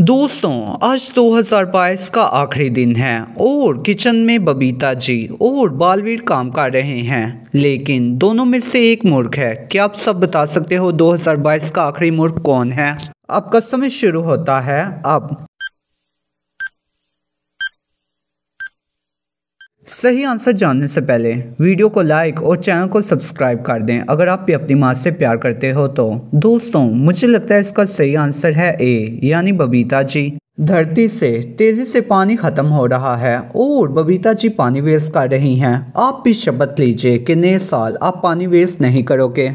दोस्तों आज 2022 का आखिरी दिन है और किचन में बबीता जी और बालवीर काम कर रहे हैं लेकिन दोनों में से एक मूर्ख है क्या आप सब बता सकते हो 2022 का आखिरी मूर्ख कौन है आपका समय शुरू होता है अब सही आंसर जानने से पहले वीडियो को लाइक और चैनल को सब्सक्राइब कर दें अगर आप भी अपनी माँ से प्यार करते हो तो दोस्तों मुझे लगता है इसका सही आंसर है ए यानी बबीता जी धरती से तेजी से पानी खत्म हो रहा है और बबीता जी पानी वेस्ट कर रही हैं आप भी शपथ लीजिए कि नए साल आप पानी वेस्ट नहीं करोगे